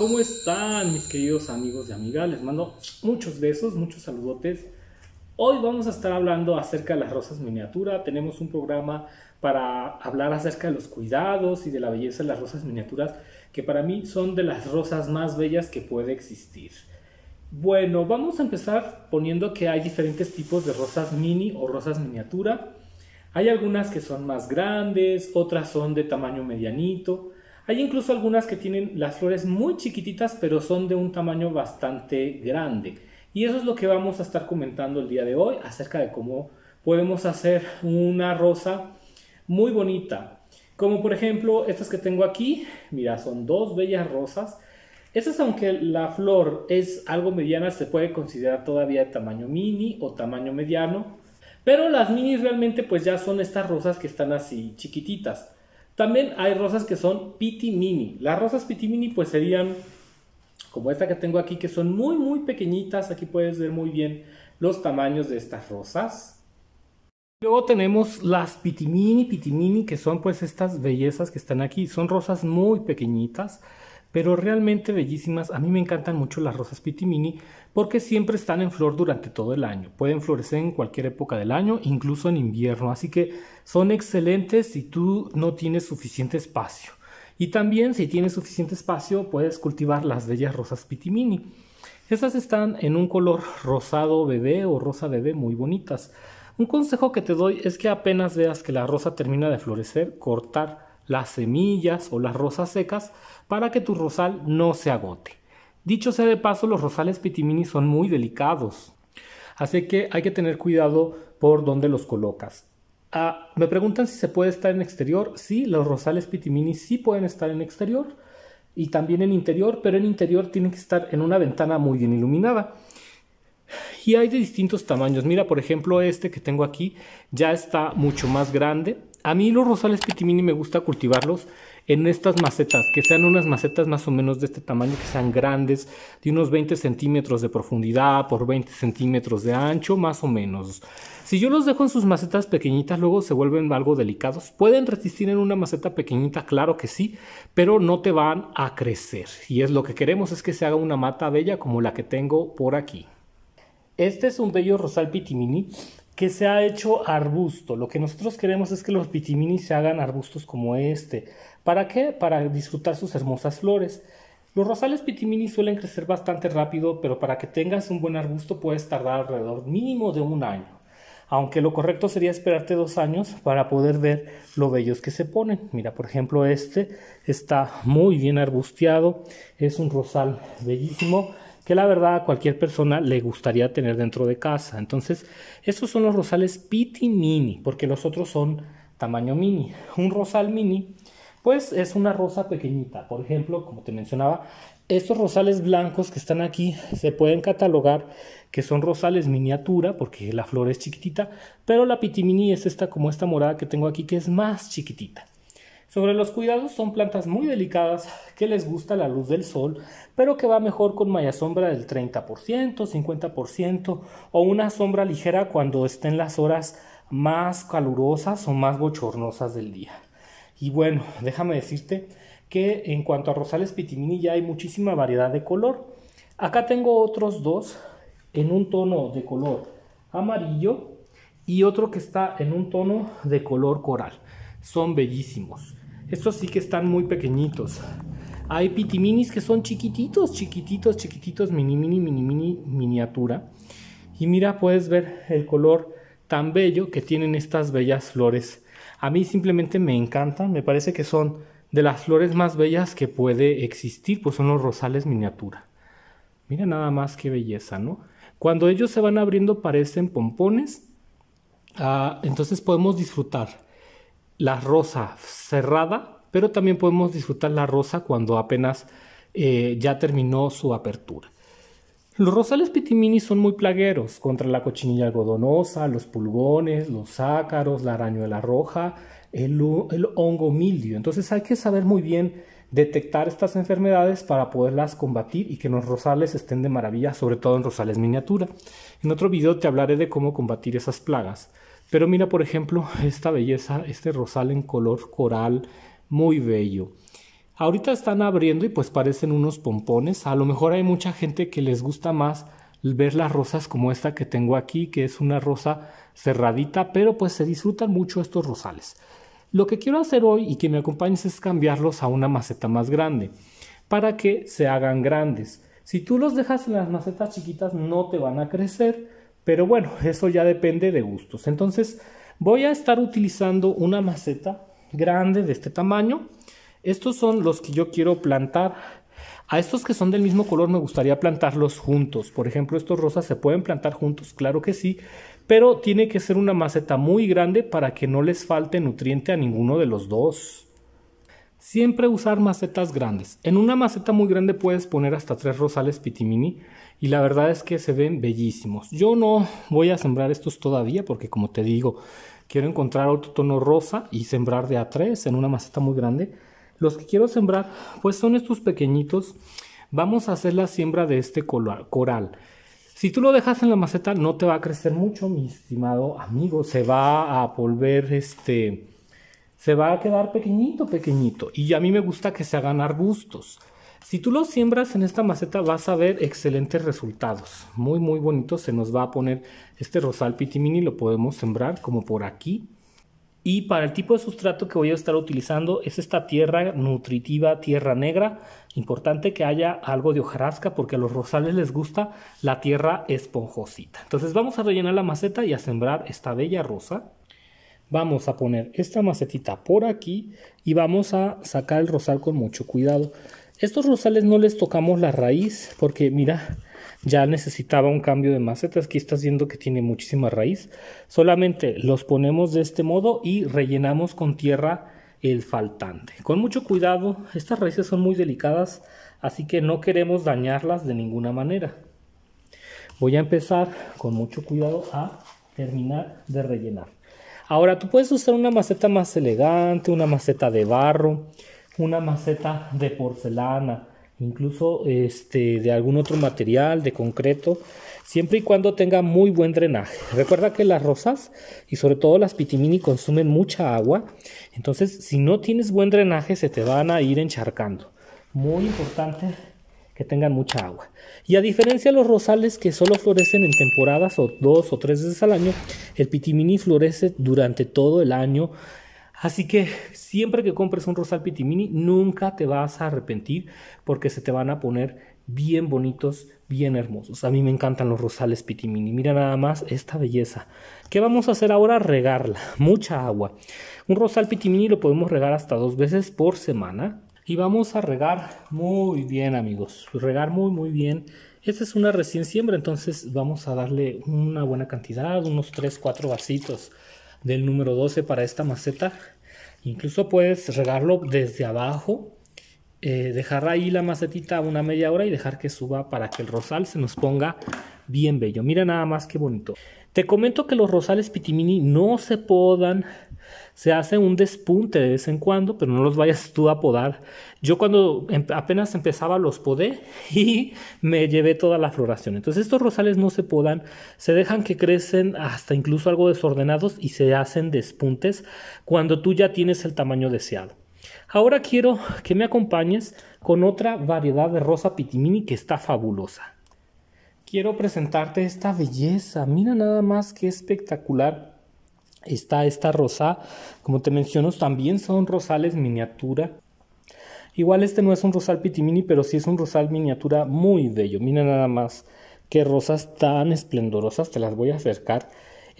¿Cómo están mis queridos amigos y amigas? Les mando muchos besos, muchos saludotes. Hoy vamos a estar hablando acerca de las rosas miniatura. Tenemos un programa para hablar acerca de los cuidados y de la belleza de las rosas miniaturas, que para mí son de las rosas más bellas que puede existir. Bueno, vamos a empezar poniendo que hay diferentes tipos de rosas mini o rosas miniatura. Hay algunas que son más grandes, otras son de tamaño medianito, hay incluso algunas que tienen las flores muy chiquititas, pero son de un tamaño bastante grande. Y eso es lo que vamos a estar comentando el día de hoy acerca de cómo podemos hacer una rosa muy bonita. Como por ejemplo estas que tengo aquí, mira, son dos bellas rosas. Estas, aunque la flor es algo mediana, se puede considerar todavía de tamaño mini o tamaño mediano. Pero las minis realmente pues ya son estas rosas que están así chiquititas. También hay rosas que son piti mini. Las rosas piti mini pues serían como esta que tengo aquí, que son muy, muy pequeñitas. Aquí puedes ver muy bien los tamaños de estas rosas. Luego tenemos las pitimini, mini que son pues estas bellezas que están aquí. Son rosas muy pequeñitas pero realmente bellísimas. A mí me encantan mucho las rosas pitimini porque siempre están en flor durante todo el año. Pueden florecer en cualquier época del año, incluso en invierno, así que son excelentes si tú no tienes suficiente espacio. Y también si tienes suficiente espacio puedes cultivar las bellas rosas pitimini. Estas están en un color rosado bebé o rosa bebé muy bonitas. Un consejo que te doy es que apenas veas que la rosa termina de florecer, cortar las semillas o las rosas secas para que tu rosal no se agote. Dicho sea de paso, los rosales pitimini son muy delicados, así que hay que tener cuidado por dónde los colocas. Ah, me preguntan si se puede estar en exterior. Sí, los rosales pitimini sí pueden estar en exterior y también en interior, pero en interior tienen que estar en una ventana muy bien iluminada. Y hay de distintos tamaños. Mira, por ejemplo, este que tengo aquí ya está mucho más grande a mí los rosales pitimini me gusta cultivarlos en estas macetas, que sean unas macetas más o menos de este tamaño, que sean grandes, de unos 20 centímetros de profundidad por 20 centímetros de ancho, más o menos. Si yo los dejo en sus macetas pequeñitas, luego se vuelven algo delicados. Pueden resistir en una maceta pequeñita, claro que sí, pero no te van a crecer. Y es lo que queremos, es que se haga una mata bella como la que tengo por aquí. Este es un bello rosal pitimini que se ha hecho arbusto. Lo que nosotros queremos es que los pitiminis se hagan arbustos como este. ¿Para qué? Para disfrutar sus hermosas flores. Los rosales pitimini suelen crecer bastante rápido, pero para que tengas un buen arbusto puedes tardar alrededor mínimo de un año. Aunque lo correcto sería esperarte dos años para poder ver lo bellos que se ponen. Mira, por ejemplo, este está muy bien arbusteado, es un rosal bellísimo que la verdad a cualquier persona le gustaría tener dentro de casa. Entonces, estos son los rosales piti mini, porque los otros son tamaño mini. Un rosal mini, pues es una rosa pequeñita. Por ejemplo, como te mencionaba, estos rosales blancos que están aquí se pueden catalogar que son rosales miniatura porque la flor es chiquitita, pero la piti mini es esta como esta morada que tengo aquí que es más chiquitita. Sobre los cuidados, son plantas muy delicadas que les gusta la luz del sol, pero que va mejor con malla sombra del 30%, 50% o una sombra ligera cuando estén las horas más calurosas o más bochornosas del día. Y bueno, déjame decirte que en cuanto a rosales pitimini ya hay muchísima variedad de color. Acá tengo otros dos en un tono de color amarillo y otro que está en un tono de color coral. Son bellísimos. Estos sí que están muy pequeñitos. Hay pitiminis que son chiquititos, chiquititos, chiquititos, mini, mini, mini, mini, miniatura. Y mira, puedes ver el color tan bello que tienen estas bellas flores. A mí simplemente me encantan, me parece que son de las flores más bellas que puede existir, pues son los rosales miniatura. Mira nada más qué belleza, ¿no? Cuando ellos se van abriendo parecen pompones, ah, entonces podemos disfrutar la rosa cerrada, pero también podemos disfrutar la rosa cuando apenas eh, ya terminó su apertura. Los rosales pitimini son muy plagueros contra la cochinilla algodonosa, los pulgones, los ácaros, la arañuela roja, el, hongo mildio. Entonces hay que saber muy bien detectar estas enfermedades para poderlas combatir y que los rosales estén de maravilla, sobre todo en rosales miniatura. En otro video te hablaré de cómo combatir esas plagas. Pero mira, por ejemplo, esta belleza, este rosal en color coral, muy bello. Ahorita están abriendo y pues parecen unos pompones. A lo mejor hay mucha gente que les gusta más ver las rosas como esta que tengo aquí, que es una rosa cerradita, pero pues se disfrutan mucho estos rosales. Lo que quiero hacer hoy y que me acompañes es cambiarlos a una maceta más grande para que se hagan grandes. Si tú los dejas en las macetas chiquitas no te van a crecer pero bueno, eso ya depende de gustos. Entonces voy a estar utilizando una maceta grande de este tamaño. Estos son los que yo quiero plantar. A estos que son del mismo color me gustaría plantarlos juntos. Por ejemplo, estos rosas se pueden plantar juntos, claro que sí, pero tiene que ser una maceta muy grande para que no les falte nutriente a ninguno de los dos. Siempre usar macetas grandes. En una maceta muy grande puedes poner hasta tres rosales pitimini y la verdad es que se ven bellísimos. Yo no voy a sembrar estos todavía porque como te digo, quiero encontrar otro tono rosa y sembrar de a tres en una maceta muy grande. Los que quiero sembrar pues son estos pequeñitos. Vamos a hacer la siembra de este coral. Si tú lo dejas en la maceta no te va a crecer mucho, mi estimado amigo. Se va a volver este se va a quedar pequeñito, pequeñito. Y a mí me gusta que se hagan arbustos. Si tú lo siembras en esta maceta vas a ver excelentes resultados. Muy, muy bonito. Se nos va a poner este rosal pitimini. Lo podemos sembrar como por aquí. Y para el tipo de sustrato que voy a estar utilizando es esta tierra nutritiva, tierra negra. Importante que haya algo de hojarasca porque a los rosales les gusta la tierra esponjosita. Entonces vamos a rellenar la maceta y a sembrar esta bella rosa. Vamos a poner esta macetita por aquí y vamos a sacar el rosal con mucho cuidado. Estos rosales no les tocamos la raíz porque mira, ya necesitaba un cambio de macetas. Aquí estás viendo que tiene muchísima raíz. Solamente los ponemos de este modo y rellenamos con tierra el faltante. Con mucho cuidado, estas raíces son muy delicadas, así que no queremos dañarlas de ninguna manera. Voy a empezar con mucho cuidado a terminar de rellenar. Ahora tú puedes usar una maceta más elegante, una maceta de barro, una maceta de porcelana, incluso este, de algún otro material, de concreto, siempre y cuando tenga muy buen drenaje. Recuerda que las rosas y sobre todo las pitimini consumen mucha agua, entonces si no tienes buen drenaje se te van a ir encharcando. Muy importante que tengan mucha agua. Y a diferencia de los rosales que solo florecen en temporadas o dos o tres veces al año, el pitimini florece durante todo el año. Así que siempre que compres un rosal pitimini, nunca te vas a arrepentir porque se te van a poner bien bonitos, bien hermosos. A mí me encantan los rosales pitimini. Mira nada más esta belleza. ¿Qué vamos a hacer ahora? Regarla. Mucha agua. Un rosal pitimini lo podemos regar hasta dos veces por semana y vamos a regar muy bien amigos regar muy muy bien esta es una recién siembra entonces vamos a darle una buena cantidad unos 3 4 vasitos del número 12 para esta maceta incluso puedes regarlo desde abajo eh, dejar ahí la macetita una media hora y dejar que suba para que el rosal se nos ponga bien bello. Mira nada más qué bonito. Te comento que los rosales pitimini no se podan, se hace un despunte de vez en cuando, pero no los vayas tú a podar. Yo cuando em, apenas empezaba los podé y me llevé toda la floración. Entonces estos rosales no se podan, se dejan que crecen hasta incluso algo desordenados y se hacen despuntes cuando tú ya tienes el tamaño deseado. Ahora quiero que me acompañes con otra variedad de rosa pitimini que está fabulosa. Quiero presentarte esta belleza. Mira nada más qué espectacular está esta rosa. Como te menciono, también son rosales miniatura. Igual este no es un rosal pitimini, pero sí es un rosal miniatura muy bello. Mira nada más qué rosas tan esplendorosas. Te las voy a acercar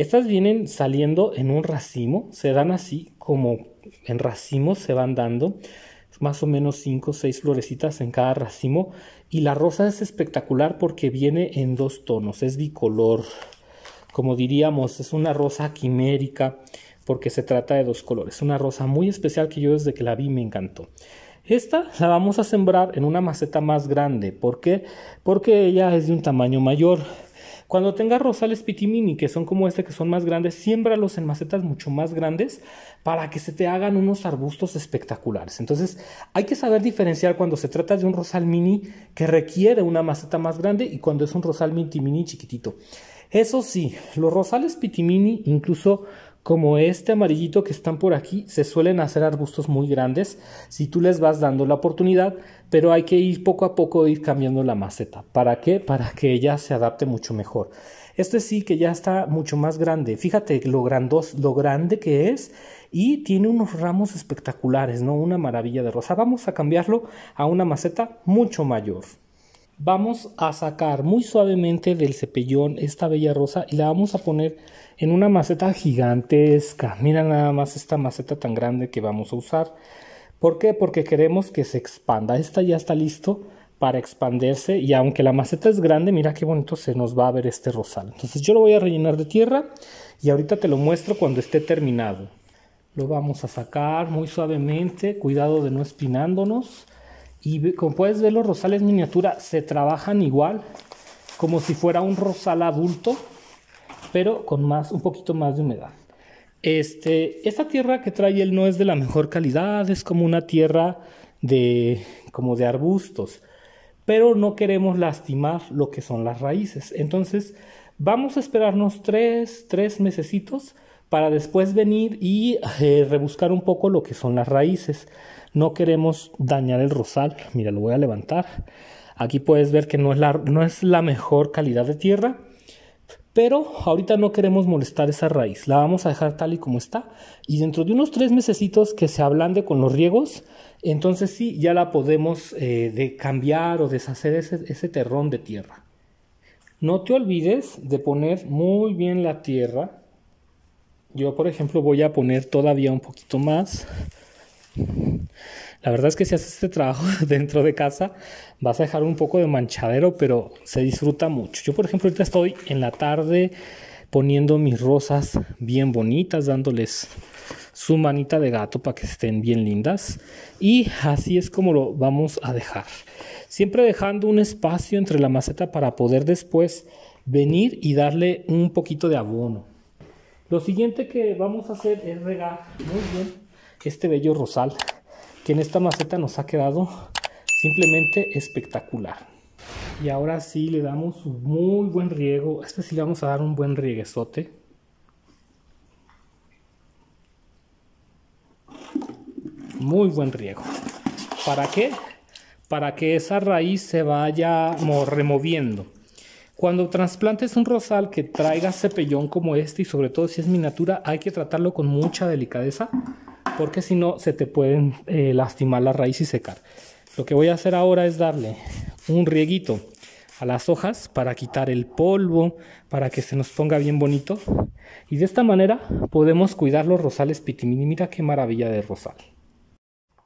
estas vienen saliendo en un racimo, se dan así como en racimos se van dando, más o menos 5 o 6 florecitas en cada racimo y la rosa es espectacular porque viene en dos tonos, es bicolor, como diríamos, es una rosa quimérica porque se trata de dos colores, una rosa muy especial que yo desde que la vi me encantó. Esta la vamos a sembrar en una maceta más grande, ¿por qué? Porque ella es de un tamaño mayor cuando tengas rosales pitimini que son como este, que son más grandes, siémbralos en macetas mucho más grandes para que se te hagan unos arbustos espectaculares. Entonces, hay que saber diferenciar cuando se trata de un rosal mini que requiere una maceta más grande y cuando es un rosal mini, mini chiquitito. Eso sí, los rosales pitimini incluso como este amarillito que están por aquí, se suelen hacer arbustos muy grandes si tú les vas dando la oportunidad, pero hay que ir poco a poco ir cambiando la maceta. ¿Para qué? Para que ella se adapte mucho mejor. Este sí que ya está mucho más grande. Fíjate lo, grandos, lo grande que es y tiene unos ramos espectaculares, ¿no? Una maravilla de rosa. Vamos a cambiarlo a una maceta mucho mayor. Vamos a sacar muy suavemente del cepellón esta bella rosa y la vamos a poner en una maceta gigantesca. Mira nada más esta maceta tan grande que vamos a usar. ¿Por qué? Porque queremos que se expanda. Esta ya está listo para expandirse y aunque la maceta es grande, mira qué bonito se nos va a ver este rosal. Entonces yo lo voy a rellenar de tierra y ahorita te lo muestro cuando esté terminado. Lo vamos a sacar muy suavemente, cuidado de no espinándonos. Y como puedes ver, los rosales miniatura se trabajan igual, como si fuera un rosal adulto, pero con más, un poquito más de humedad. Este, esta tierra que trae él no es de la mejor calidad, es como una tierra de, como de arbustos, pero no queremos lastimar lo que son las raíces. Entonces, vamos a esperarnos tres, tres mesecitos para después venir y eh, rebuscar un poco lo que son las raíces. No queremos dañar el rosal. Mira, lo voy a levantar. Aquí puedes ver que no es la, no es la mejor calidad de tierra. Pero ahorita no queremos molestar esa raíz, la vamos a dejar tal y como está. Y dentro de unos tres mesecitos que se ablande con los riegos, entonces sí, ya la podemos eh, de cambiar o deshacer ese, ese terrón de tierra. No te olvides de poner muy bien la tierra yo, por ejemplo, voy a poner todavía un poquito más. La verdad es que si haces este trabajo dentro de casa, vas a dejar un poco de manchadero, pero se disfruta mucho. Yo, por ejemplo, ahorita estoy en la tarde poniendo mis rosas bien bonitas, dándoles su manita de gato para que estén bien lindas. Y así es como lo vamos a dejar. Siempre dejando un espacio entre la maceta para poder después venir y darle un poquito de abono. Lo siguiente que vamos a hacer es regar muy bien este bello rosal que en esta maceta nos ha quedado simplemente espectacular. Y ahora sí le damos un muy buen riego. Este sí le vamos a dar un buen rieguezote. Muy buen riego. ¿Para qué? Para que esa raíz se vaya removiendo. Cuando trasplantes un rosal que traiga cepellón como este y sobre todo si es miniatura, hay que tratarlo con mucha delicadeza porque si no se te pueden eh, lastimar la raíz y secar. Lo que voy a hacer ahora es darle un rieguito a las hojas para quitar el polvo, para que se nos ponga bien bonito. Y de esta manera podemos cuidar los rosales pitimini. Mira qué maravilla de rosal.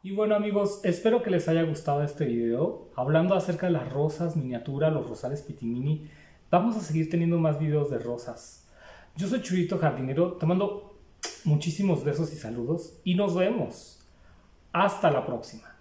Y bueno amigos, espero que les haya gustado este video hablando acerca de las rosas miniatura, los rosales pitimini Vamos a seguir teniendo más videos de rosas. Yo soy Churito Jardinero, te mando muchísimos besos y saludos y nos vemos. Hasta la próxima.